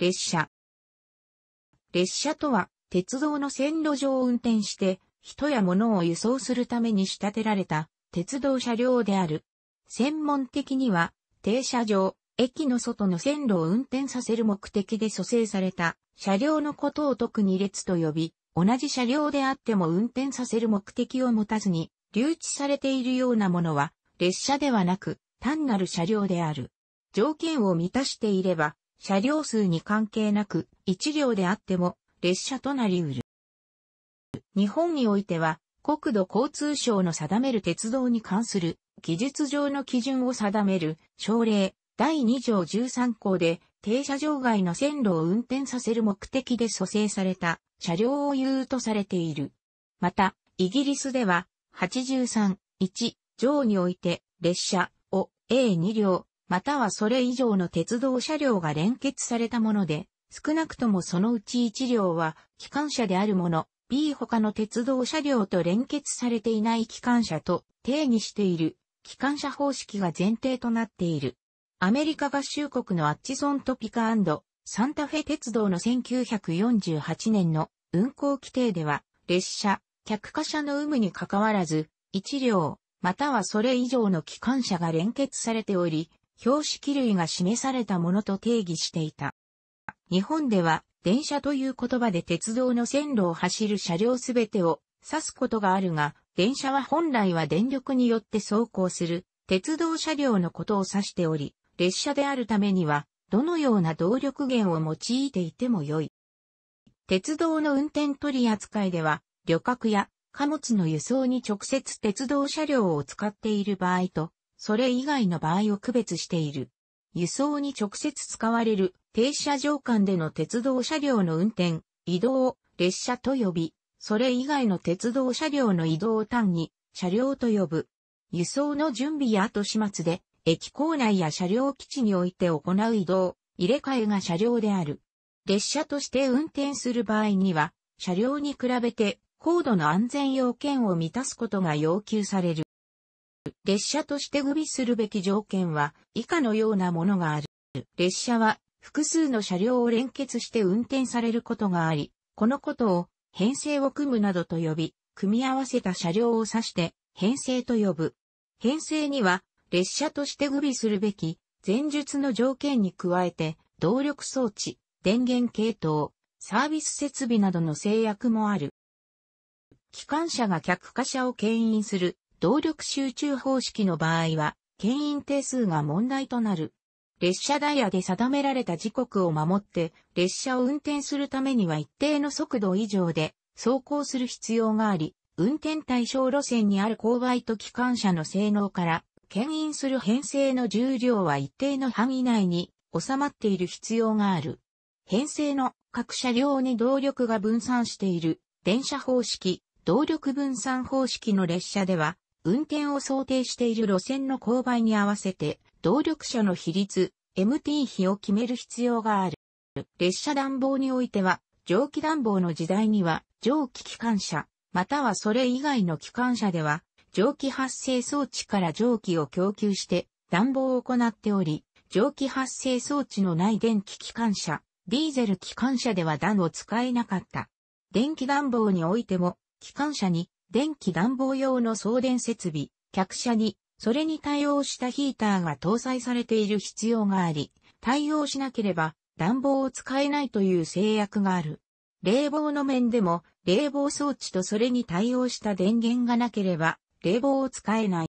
列車。列車とは、鉄道の線路上を運転して、人や物を輸送するために仕立てられた、鉄道車両である。専門的には、停車場、駅の外の線路を運転させる目的で蘇生された、車両のことを特に列と呼び、同じ車両であっても運転させる目的を持たずに、留置されているようなものは、列車ではなく、単なる車両である。条件を満たしていれば、車両数に関係なく、1両であっても、列車となり得る。日本においては、国土交通省の定める鉄道に関する技術上の基準を定める省令第2条13項で停車場外の線路を運転させる目的で蘇生された車両を言うとされている。また、イギリスでは83、1条において列車を A2 両、またはそれ以上の鉄道車両が連結されたもので、少なくともそのうち1両は、機関車であるもの、B 他の鉄道車両と連結されていない機関車と定義している、機関車方式が前提となっている。アメリカ合衆国のアッチソントピカサンタフェ鉄道の1948年の運行規定では、列車、客貨車の有無に関わらず、1両、またはそれ以上の機関車が連結されており、標識類が示されたものと定義していた。日本では、電車という言葉で鉄道の線路を走る車両すべてを指すことがあるが、電車は本来は電力によって走行する鉄道車両のことを指しており、列車であるためには、どのような動力源を用いていても良い。鉄道の運転取り扱いでは、旅客や貨物の輸送に直接鉄道車両を使っている場合と、それ以外の場合を区別している。輸送に直接使われる停車場間での鉄道車両の運転、移動を列車と呼び、それ以外の鉄道車両の移動を単に車両と呼ぶ。輸送の準備や後始末で、駅構内や車両基地において行う移動、入れ替えが車両である。列車として運転する場合には、車両に比べて高度の安全要件を満たすことが要求される。列車として具備するべき条件は以下のようなものがある。列車は複数の車両を連結して運転されることがあり、このことを編成を組むなどと呼び、組み合わせた車両を指して編成と呼ぶ。編成には列車として具備するべき前述の条件に加えて動力装置、電源系統、サービス設備などの制約もある。機関車が客貨車を牽引する動力集中方式の場合は、牽引定数が問題となる。列車ダイヤで定められた時刻を守って、列車を運転するためには一定の速度以上で走行する必要があり、運転対象路線にある勾配と機関車の性能から、牽引する編成の重量は一定の範囲内に収まっている必要がある。編成の各車両に動力が分散している電車方式、動力分散方式の列車では、運転を想定している路線の勾配に合わせて、動力車の比率、MT 比を決める必要がある。列車暖房においては、蒸気暖房の時代には、蒸気機関車、またはそれ以外の機関車では、蒸気発生装置から蒸気を供給して暖房を行っており、蒸気発生装置のない電気機関車、ディーゼル機関車では暖を使えなかった。電気暖房においても、機関車に電気暖房用の送電設備、客車に、それに対応したヒーターが搭載されている必要があり、対応しなければ暖房を使えないという制約がある。冷房の面でも、冷房装置とそれに対応した電源がなければ、冷房を使えない。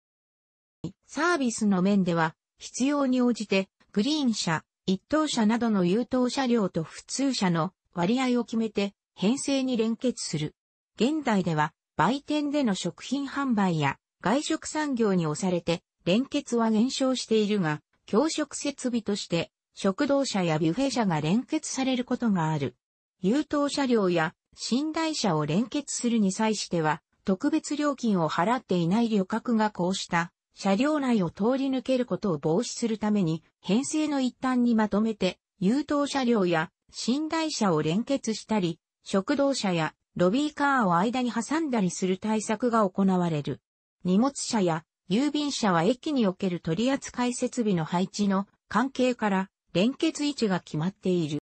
サービスの面では、必要に応じて、グリーン車、一等車などの優等車両と普通車の割合を決めて、編成に連結する。現代では、売店での食品販売や外食産業に押されて連結は減少しているが、教職設備として食堂車やビュッフェ車が連結されることがある。優等車両や寝台車を連結するに際しては、特別料金を払っていない旅客がこうした車両内を通り抜けることを防止するために、編成の一端にまとめて、優等車両や寝台車を連結したり、食堂車やロビーカーを間に挟んだりする対策が行われる。荷物車や郵便車は駅における取扱設備の配置の関係から連結位置が決まっている。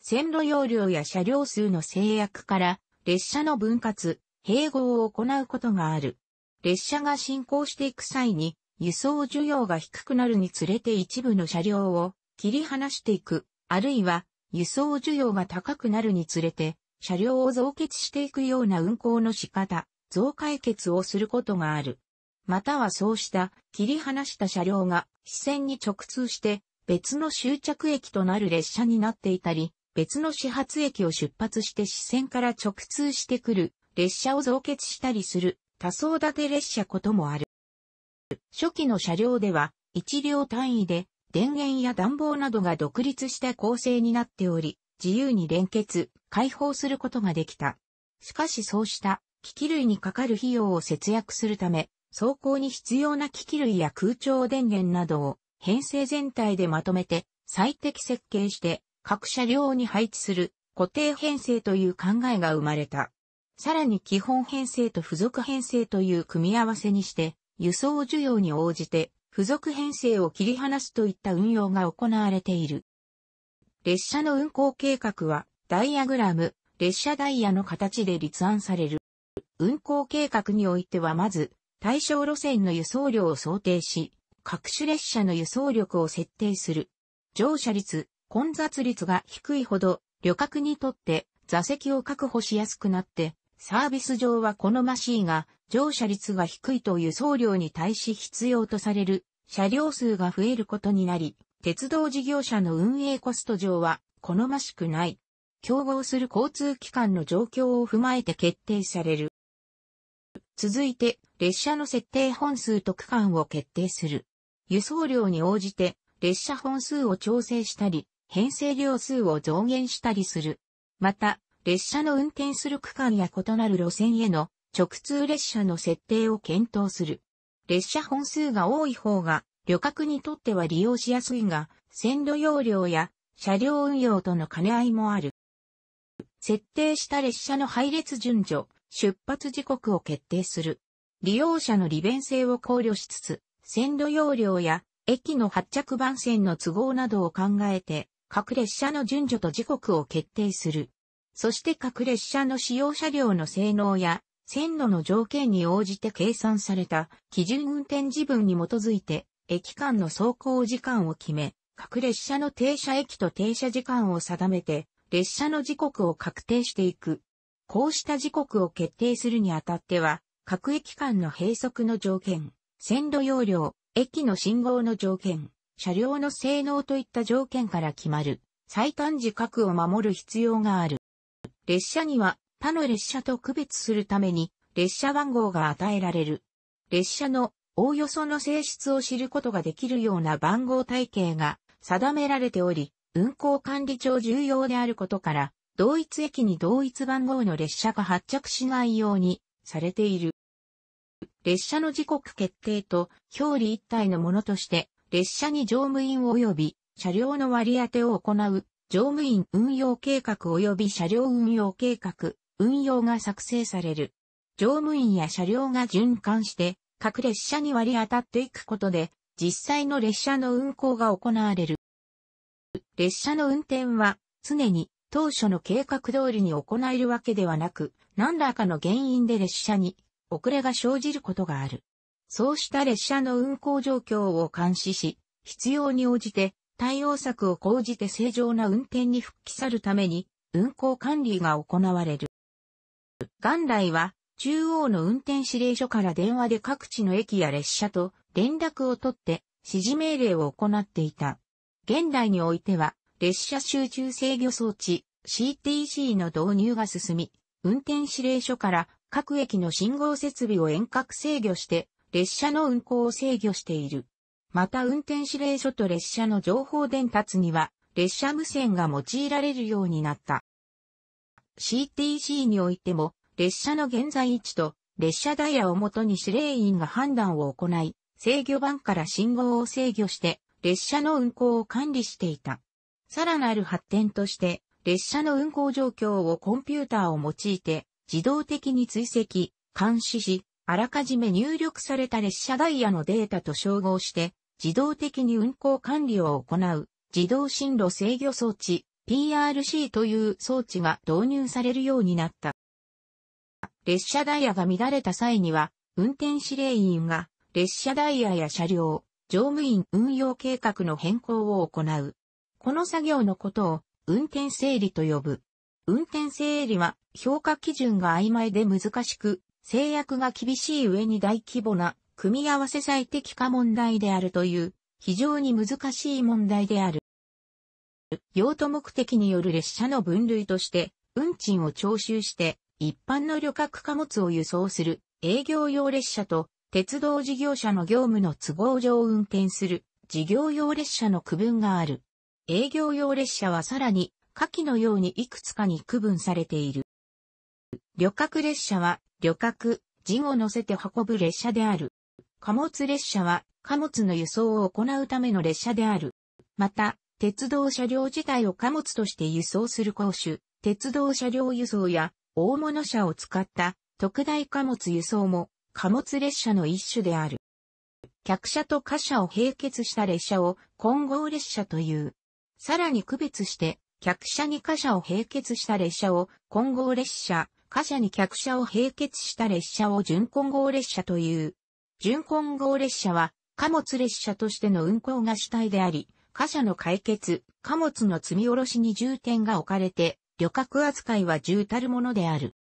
線路容量や車両数の制約から列車の分割、併合を行うことがある。列車が進行していく際に輸送需要が低くなるにつれて一部の車両を切り離していく、あるいは輸送需要が高くなるにつれて車両を増結していくような運行の仕方、増解決をすることがある。またはそうした切り離した車両が支線に直通して別の終着駅となる列車になっていたり、別の始発駅を出発して支線から直通してくる列車を増結したりする多層建て列車こともある。初期の車両では一両単位で電源や暖房などが独立した構成になっており、自由に連結、解放することができた。しかしそうした機器類にかかる費用を節約するため、走行に必要な機器類や空調電源などを編成全体でまとめて最適設計して各車両に配置する固定編成という考えが生まれた。さらに基本編成と付属編成という組み合わせにして、輸送需要に応じて付属編成を切り離すといった運用が行われている。列車の運行計画は、ダイアグラム、列車ダイヤの形で立案される。運行計画においてはまず、対象路線の輸送量を想定し、各種列車の輸送力を設定する。乗車率、混雑率が低いほど、旅客にとって座席を確保しやすくなって、サービス上は好ましいが、乗車率が低いと輸送量に対し必要とされる車両数が増えることになり、鉄道事業者の運営コスト上は好ましくない。競合する交通機関の状況を踏まえて決定される。続いて、列車の設定本数と区間を決定する。輸送量に応じて、列車本数を調整したり、編成量数を増減したりする。また、列車の運転する区間や異なる路線への直通列車の設定を検討する。列車本数が多い方が旅客にとっては利用しやすいが、線路容量や車両運用との兼ね合いもある。設定した列車の配列順序、出発時刻を決定する。利用者の利便性を考慮しつつ、線路容量や駅の発着番線の都合などを考えて、各列車の順序と時刻を決定する。そして各列車の使用車両の性能や線路の条件に応じて計算された基準運転時分に基づいて駅間の走行時間を決め、各列車の停車駅と停車時間を定めて、列車の時刻を確定していく。こうした時刻を決定するにあたっては、各駅間の閉塞の条件、線路容量、駅の信号の条件、車両の性能といった条件から決まる。最短時刻を守る必要がある。列車には他の列車と区別するために列車番号が与えられる。列車のおおよその性質を知ることができるような番号体系が定められており、運行管理上重要であることから、同一駅に同一番号の列車が発着しないようにされている。列車の時刻決定と表裏一体のものとして、列車に乗務員及び車両の割り当てを行う、乗務員運用計画及び車両運用計画、運用が作成される。乗務員や車両が循環して、各列車に割り当たっていくことで、実際の列車の運行が行われる。列車の運転は常に当初の計画通りに行えるわけではなく、何らかの原因で列車に遅れが生じることがある。そうした列車の運行状況を監視し、必要に応じて対応策を講じて正常な運転に復帰さるために運行管理が行われる。元来は中央の運転指令所から電話で各地の駅や列車と連絡を取って指示命令を行っていた。現代においては列車集中制御装置 CTC の導入が進み、運転指令所から各駅の信号設備を遠隔制御して列車の運行を制御している。また運転指令所と列車の情報伝達には列車無線が用いられるようになった。CTC においても列車の現在位置と列車ダイヤをもとに指令員が判断を行い、制御盤から信号を制御して列車の運行を管理していた。さらなる発展として、列車の運行状況をコンピューターを用いて自動的に追跡、監視し、あらかじめ入力された列車ダイヤのデータと照合して、自動的に運行管理を行う自動進路制御装置 PRC という装置が導入されるようになった。列車ダイヤが乱れた際には、運転指令員が列車ダイヤや車両、乗務員運用計画の変更を行う。この作業のことを運転整理と呼ぶ。運転整理は評価基準が曖昧で難しく、制約が厳しい上に大規模な組み合わせ最適化問題であるという非常に難しい問題である。用途目的による列車の分類として運賃を徴収して一般の旅客貨物を輸送する営業用列車と鉄道事業者の業務の都合上運転する事業用列車の区分がある。営業用列車はさらに下記のようにいくつかに区分されている。旅客列車は旅客、人を乗せて運ぶ列車である。貨物列車は貨物の輸送を行うための列車である。また、鉄道車両自体を貨物として輸送する公種、鉄道車両輸送や大物車を使った特大貨物輸送も貨物列車の一種である。客車と貨車を並結した列車を混合列車という。さらに区別して、客車に貨車を並結した列車を混合列車、貨車に客車を並結した列車を準混合列車という。準混合列車は貨物列車としての運行が主体であり、貨車の解決、貨物の積み下ろしに重点が置かれて、旅客扱いは重たるものである。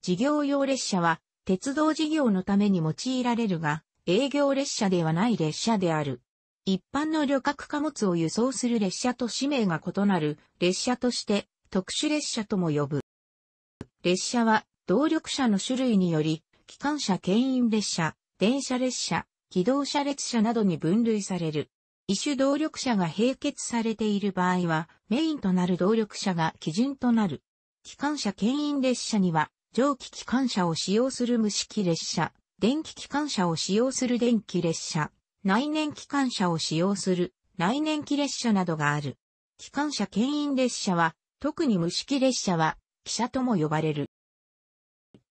事業用列車は、鉄道事業のために用いられるが、営業列車ではない列車である。一般の旅客貨物を輸送する列車と使命が異なる列車として特殊列車とも呼ぶ。列車は動力車の種類により、機関車牽引列車、電車列車、機動車列車などに分類される。一種動力車が並結されている場合は、メインとなる動力車が基準となる。機関車牽引列車には、蒸気機関車を使用する無式列車、電気機関車を使用する電気列車、内燃機関車を使用する内燃機列車などがある。機関車牽引列車は、特に無式列車は、汽車とも呼ばれる。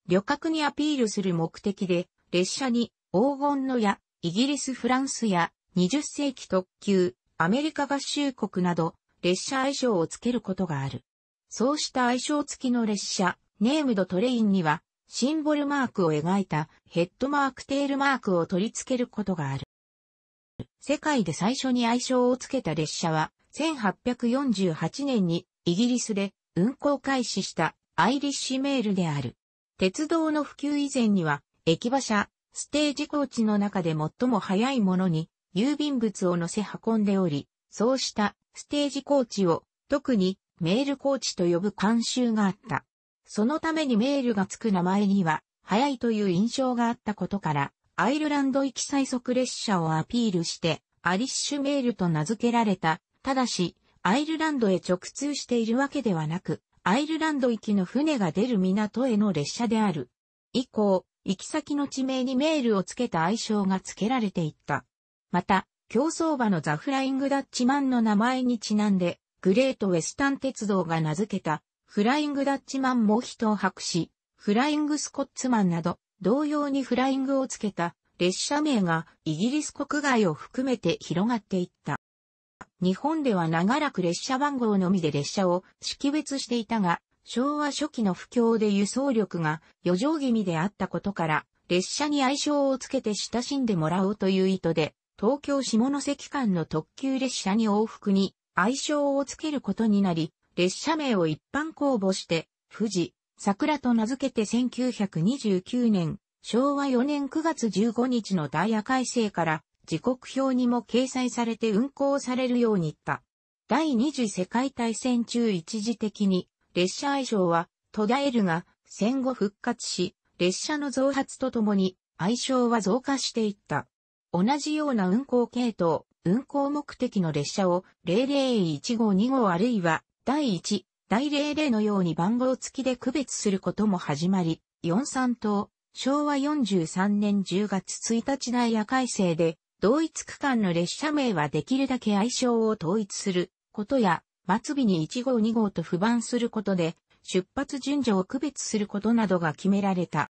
旅客にアピールする目的で、列車に黄金の矢、イギリス・フランスや20世紀特急、アメリカ合衆国など列車愛称をつけることがある。そうした愛称付きの列車、ネームドトレインには、シンボルマークを描いたヘッドマークテールマークを取り付けることがある。世界で最初に愛称を付けた列車は、1848年にイギリスで運行開始したアイリッシュメールである。鉄道の普及以前には、駅馬車、ステージコーチの中で最も早いものに郵便物を乗せ運んでおり、そうしたステージコーチを特にメールコーチと呼ぶ慣習があった。そのためにメールがつく名前には早いという印象があったことから、アイルランド行き最速列車をアピールして、アリッシュメールと名付けられた。ただし、アイルランドへ直通しているわけではなく、アイルランド行きの船が出る港への列車である。以降、行き先の地名にメールをつけた愛称が付けられていった。また、競走馬のザ・フライング・ダッチマンの名前にちなんで、グレート・ウェスタン鉄道が名付けた、フライング・ダッチマンも人を博し、フライング・スコッツマンなど、同様にフライングをつけた列車名がイギリス国外を含めて広がっていった。日本では長らく列車番号のみで列車を識別していたが、昭和初期の不況で輸送力が余剰気味であったことから、列車に愛称をつけて親しんでもらおうという意図で、東京下関間の特急列車に往復に愛称をつけることになり、列車名を一般公募して、富士、桜と名付けて1929年、昭和4年9月15日のダイヤ改正から時刻表にも掲載されて運行されるようにった。第二次世界大戦中一時的に列車愛称は途絶えるが戦後復活し、列車の増発とともに愛称は増加していった。同じような運行系統、運行目的の列車を0015 2号あるいは第1、第00のように番号付きで区別することも始まり、43等、昭和43年10月1日ダイヤ改正で、同一区間の列車名はできるだけ相性を統一することや、末尾に1号2号と不番することで、出発順序を区別することなどが決められた。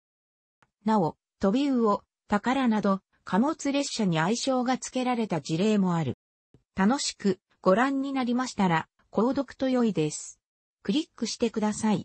なお、飛び魚、宝など、貨物列車に愛称が付けられた事例もある。楽しくご覧になりましたら、購読と良いです。クリックしてください。